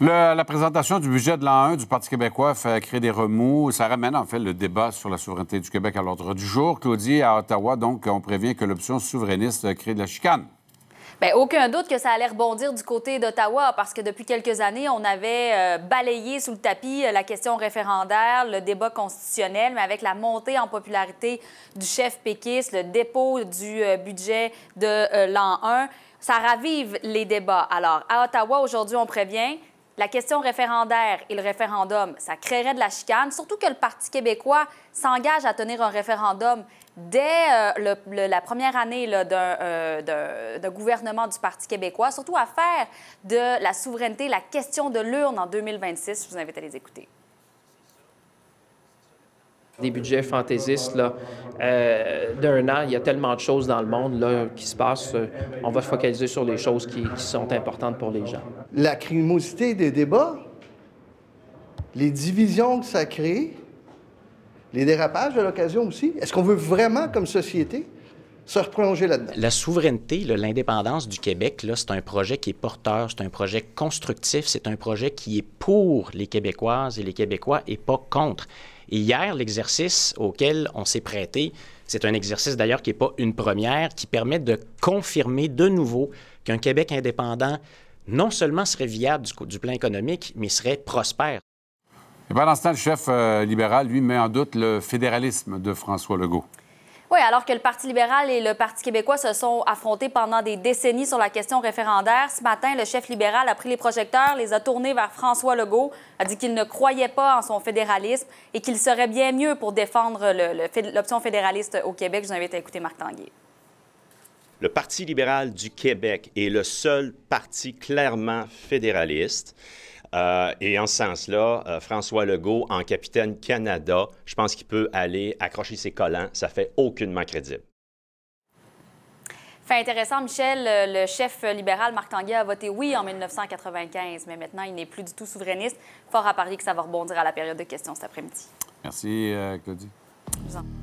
la présentation du budget de l'an 1 du Parti québécois fait créer des remous. Ça ramène en fait le débat sur la souveraineté du Québec à l'ordre du jour. Claudie, à Ottawa, donc, on prévient que l'option souverainiste crée de la chicane. Bien, aucun doute que ça allait rebondir du côté d'Ottawa parce que depuis quelques années, on avait euh, balayé sous le tapis euh, la question référendaire, le débat constitutionnel, mais avec la montée en popularité du chef péquiste, le dépôt du euh, budget de l'an 1, ça ravive les débats. Alors, à Ottawa, aujourd'hui, on prévient, la question référendaire et le référendum, ça créerait de la chicane, surtout que le Parti québécois s'engage à tenir un référendum dès euh, la première année euh, d'un gouvernement du Parti québécois, surtout à faire de la souveraineté la question de l'urne en 2026. Je vous invite à les écouter des budgets fantaisistes là, euh, d'un an. Il y a tellement de choses dans le monde là, qui se passent. Euh, on va se focaliser sur les choses qui, sont importantes pour les gens. La crimosité des débats, les divisions que ça crée, les dérapages de l'occasion aussi. Est-ce qu'on veut vraiment, comme société, se replonger là-dedans. La souveraineté, l'indépendance du Québec, c'est un projet qui est porteur, c'est un projet constructif, c'est un projet qui est pour les Québécoises et les Québécois et pas contre. Et hier, l'exercice auquel on s'est prêté, c'est un exercice d'ailleurs qui n'est pas une première, qui permet de confirmer de nouveau qu'un Québec indépendant non seulement serait viable du, plan économique, mais serait prospère. Et pendant ce temps, le chef euh, libéral, lui, met en doute le fédéralisme de François Legault. Oui, alors que le Parti libéral et le Parti québécois se sont affrontés pendant des décennies sur la question référendaire, ce matin, le chef libéral a pris les projecteurs, les a tournés vers François Legault, a dit qu'il ne croyait pas en son fédéralisme et qu'il serait bien mieux pour défendre l'option fédéraliste au Québec. Je vous invite à écouter Marc Tanguay. Le Parti libéral du Québec est le seul parti clairement fédéraliste. Euh, et en ce sens-là, euh, François Legault, en capitaine Canada, je pense qu'il peut aller accrocher ses collants. Ça fait aucunement crédible. Fait intéressant, Michel, euh, le chef libéral Marc Tanguay a voté oui en 1995, mais maintenant il n'est plus du tout souverainiste. Fort à parier que ça va rebondir à la période de questions cet après-midi. Merci, Claudie.